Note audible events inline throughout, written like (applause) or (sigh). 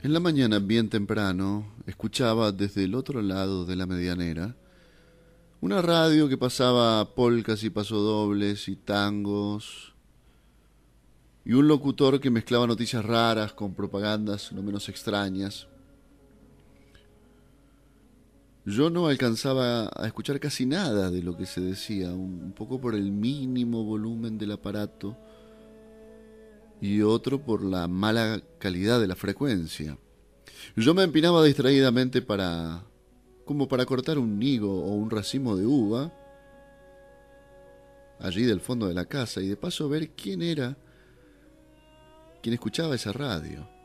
En la mañana, bien temprano, escuchaba desde el otro lado de la medianera una radio que pasaba polcas y pasodobles y tangos y un locutor que mezclaba noticias raras con propagandas no menos extrañas yo no alcanzaba a escuchar casi nada de lo que se decía, un poco por el mínimo volumen del aparato y otro por la mala calidad de la frecuencia. Yo me empinaba distraídamente para como para cortar un higo o un racimo de uva allí del fondo de la casa y de paso ver quién era quien escuchaba esa radio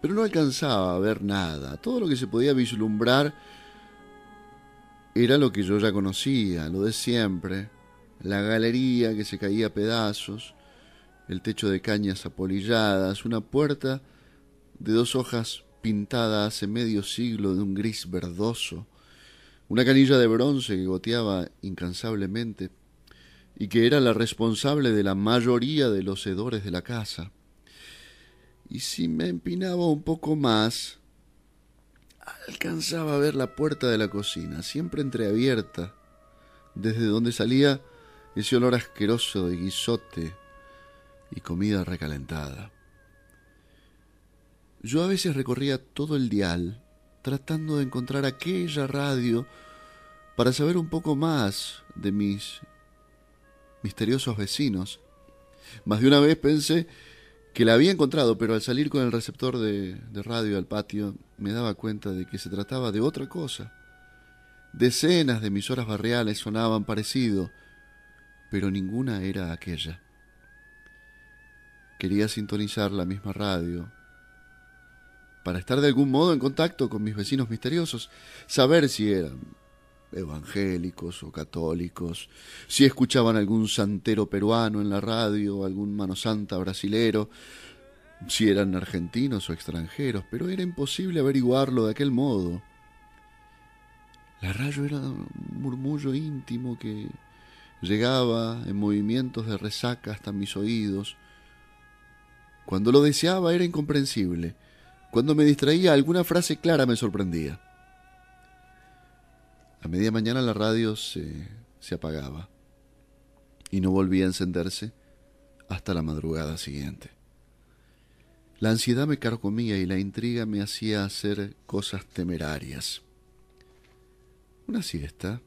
pero no alcanzaba a ver nada. Todo lo que se podía vislumbrar era lo que yo ya conocía, lo de siempre. La galería que se caía a pedazos, el techo de cañas apolilladas, una puerta de dos hojas pintada hace medio siglo de un gris verdoso, una canilla de bronce que goteaba incansablemente y que era la responsable de la mayoría de los hedores de la casa y si me empinaba un poco más, alcanzaba a ver la puerta de la cocina, siempre entreabierta, desde donde salía ese olor asqueroso de guisote y comida recalentada. Yo a veces recorría todo el dial tratando de encontrar aquella radio para saber un poco más de mis misteriosos vecinos. Más de una vez pensé que la había encontrado, pero al salir con el receptor de, radio al patio me daba cuenta de que se trataba de otra cosa. Decenas de emisoras barriales sonaban parecido, pero ninguna era aquella. Quería sintonizar la misma radio para estar de algún modo en contacto con mis vecinos misteriosos, saber si eran evangélicos o católicos, si escuchaban algún santero peruano en la radio, algún mano santa brasilero, si eran argentinos o extranjeros, pero era imposible averiguarlo de aquel modo. La rayo era un murmullo íntimo que llegaba en movimientos de resaca hasta mis oídos. Cuando lo deseaba era incomprensible. Cuando me distraía alguna frase clara me sorprendía. A media mañana la radio se, se apagaba y no volvía a encenderse hasta la madrugada siguiente. La ansiedad me carcomía y la intriga me hacía hacer cosas temerarias. Una siesta.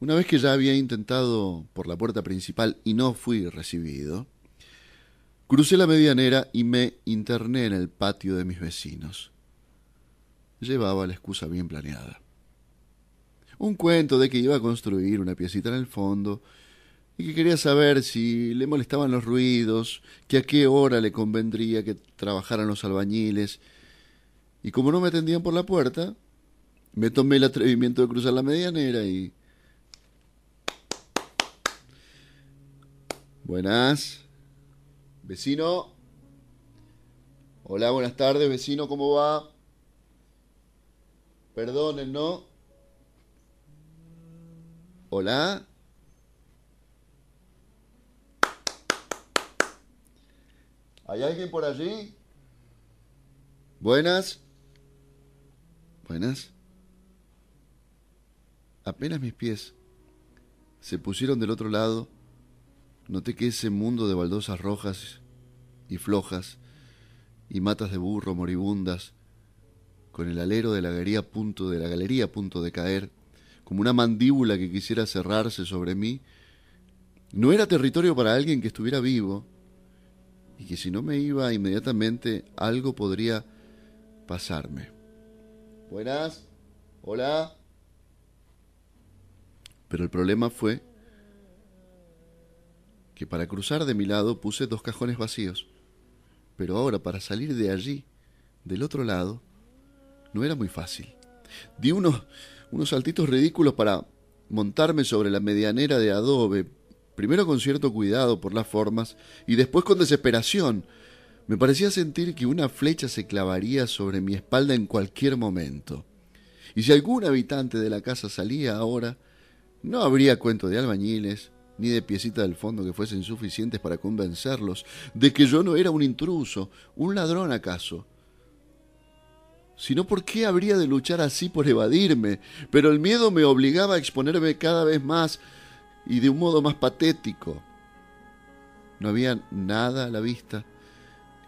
Una vez que ya había intentado por la puerta principal y no fui recibido, crucé la medianera y me interné en el patio de mis vecinos. Llevaba la excusa bien planeada un cuento de que iba a construir una piecita en el fondo y que quería saber si le molestaban los ruidos, que a qué hora le convendría que trabajaran los albañiles. Y como no me atendían por la puerta, me tomé el atrevimiento de cruzar la medianera y... Buenas. Vecino. Hola, buenas tardes, vecino, ¿cómo va? Perdonen, ¿no? Hola. ¿Hay alguien por allí? Buenas. Buenas. Apenas mis pies se pusieron del otro lado, noté que ese mundo de baldosas rojas y flojas y matas de burro moribundas, con el alero de la galería a punto de la galería punto de caer, como una mandíbula que quisiera cerrarse sobre mí, no era territorio para alguien que estuviera vivo y que si no me iba inmediatamente algo podría pasarme. Buenas, hola. Pero el problema fue que para cruzar de mi lado puse dos cajones vacíos, pero ahora para salir de allí, del otro lado, no era muy fácil. Di unos unos saltitos ridículos para montarme sobre la medianera de adobe, primero con cierto cuidado por las formas y después con desesperación. Me parecía sentir que una flecha se clavaría sobre mi espalda en cualquier momento. Y si algún habitante de la casa salía ahora, no habría cuento de albañiles ni de piecita del fondo que fuesen suficientes para convencerlos de que yo no era un intruso, un ladrón acaso, sino por qué habría de luchar así por evadirme. Pero el miedo me obligaba a exponerme cada vez más y de un modo más patético. No había nada a la vista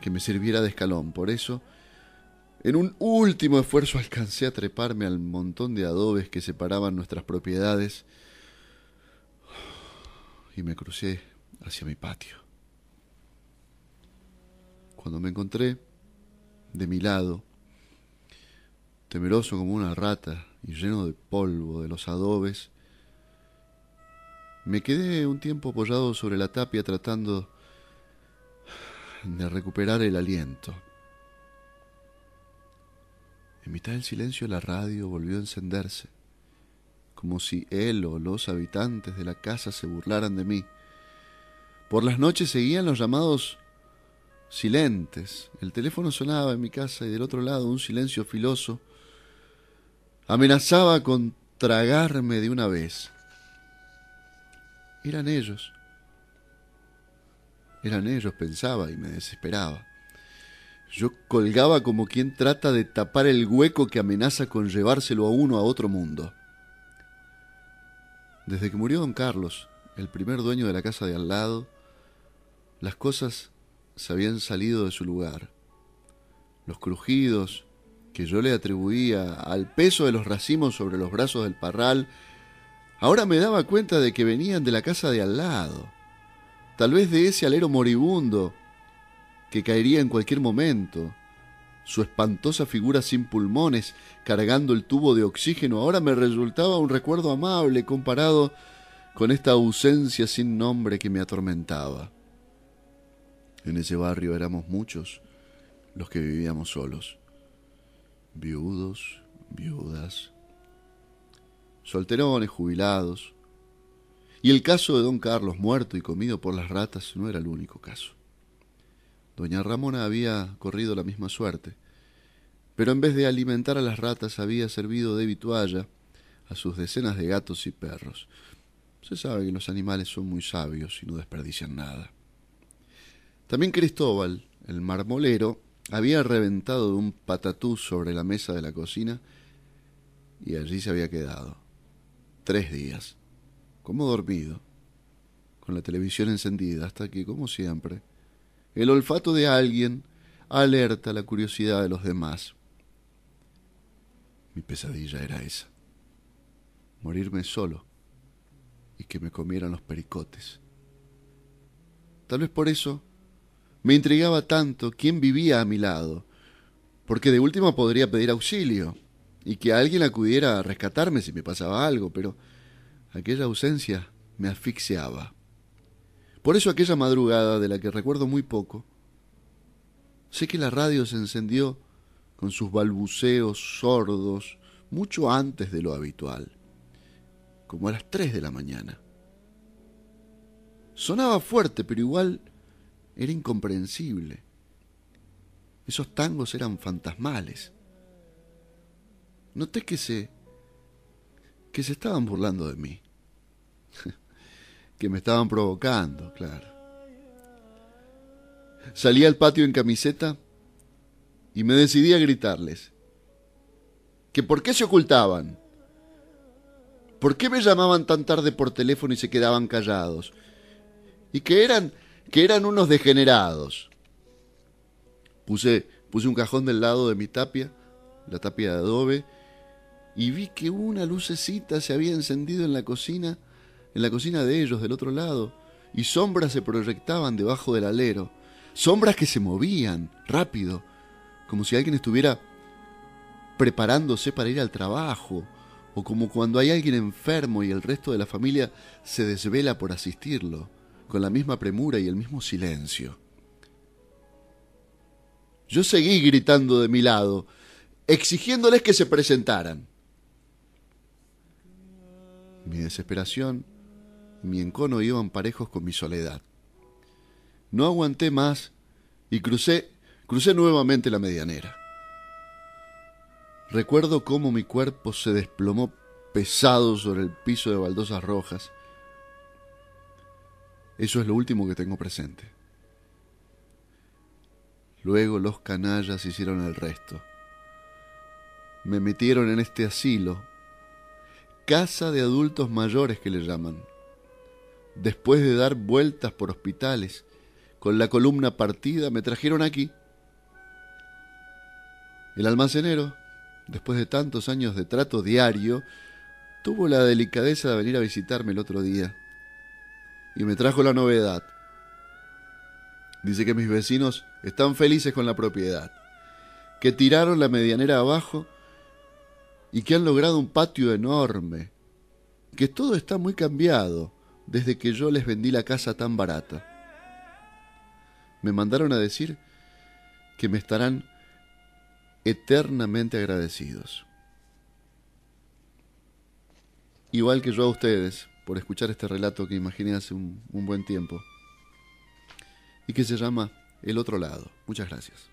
que me sirviera de escalón. Por eso, en un último esfuerzo alcancé a treparme al montón de adobes que separaban nuestras propiedades y me crucé hacia mi patio. Cuando me encontré de mi lado, temeroso como una rata y lleno de polvo de los adobes, me quedé un tiempo apoyado sobre la tapia tratando de recuperar el aliento. En mitad del silencio la radio volvió a encenderse, como si él o los habitantes de la casa se burlaran de mí. Por las noches seguían los llamados silentes. El teléfono sonaba en mi casa y del otro lado un silencio filoso Amenazaba con tragarme de una vez. Eran ellos. Eran ellos, pensaba y me desesperaba. Yo colgaba como quien trata de tapar el hueco que amenaza con llevárselo a uno a otro mundo. Desde que murió don Carlos, el primer dueño de la casa de al lado, las cosas se habían salido de su lugar. Los crujidos, que yo le atribuía al peso de los racimos sobre los brazos del parral, ahora me daba cuenta de que venían de la casa de al lado, tal vez de ese alero moribundo que caería en cualquier momento. Su espantosa figura sin pulmones, cargando el tubo de oxígeno, ahora me resultaba un recuerdo amable comparado con esta ausencia sin nombre que me atormentaba. En ese barrio éramos muchos los que vivíamos solos viudos, viudas, solterones, jubilados. Y el caso de don Carlos muerto y comido por las ratas no era el único caso. Doña Ramona había corrido la misma suerte, pero en vez de alimentar a las ratas había servido de vitualla a sus decenas de gatos y perros. Se sabe que los animales son muy sabios y no desperdician nada. También Cristóbal, el marmolero, había reventado de un patatú sobre la mesa de la cocina y allí se había quedado. Tres días, como dormido, con la televisión encendida, hasta que, como siempre, el olfato de alguien alerta la curiosidad de los demás. Mi pesadilla era esa, morirme solo y que me comieran los pericotes. Tal vez por eso me intrigaba tanto quién vivía a mi lado, porque de última podría pedir auxilio y que alguien acudiera a rescatarme si me pasaba algo, pero aquella ausencia me asfixiaba. Por eso aquella madrugada, de la que recuerdo muy poco, sé que la radio se encendió con sus balbuceos sordos mucho antes de lo habitual, como a las tres de la mañana. Sonaba fuerte, pero igual era incomprensible. Esos tangos eran fantasmales. Noté que se. que se estaban burlando de mí. (laughs) que me estaban provocando, claro. Salí al patio en camiseta y me decidí a gritarles. ¿Que por qué se ocultaban? ¿Por qué me llamaban tan tarde por teléfono y se quedaban callados? Y que eran que eran unos degenerados. Puse, puse un cajón del lado de mi tapia, la tapia de adobe, y vi que una lucecita se había encendido en la cocina, en la cocina de ellos del otro lado, y sombras se proyectaban debajo del alero, sombras que se movían rápido, como si alguien estuviera preparándose para ir al trabajo, o como cuando hay alguien enfermo y el resto de la familia se desvela por asistirlo con la misma premura y el mismo silencio. Yo seguí gritando de mi lado, exigiéndoles que se presentaran. Mi desesperación mi encono iban parejos con mi soledad. No aguanté más y crucé, crucé nuevamente la medianera. Recuerdo cómo mi cuerpo se desplomó pesado sobre el piso de baldosas rojas eso es lo último que tengo presente. Luego los canallas hicieron el resto. Me metieron en este asilo, casa de adultos mayores que le llaman, después de dar vueltas por hospitales, con la columna partida, me trajeron aquí. El almacenero, después de tantos años de trato diario, tuvo la delicadeza de venir a visitarme el otro día y me trajo la novedad. Dice que mis vecinos están felices con la propiedad, que tiraron la medianera abajo y que han logrado un patio enorme, que todo está muy cambiado desde que yo les vendí la casa tan barata. Me mandaron a decir que me estarán eternamente agradecidos. Igual que yo a ustedes, por escuchar este relato que imaginé hace un, buen tiempo y que se llama El otro lado. Muchas gracias.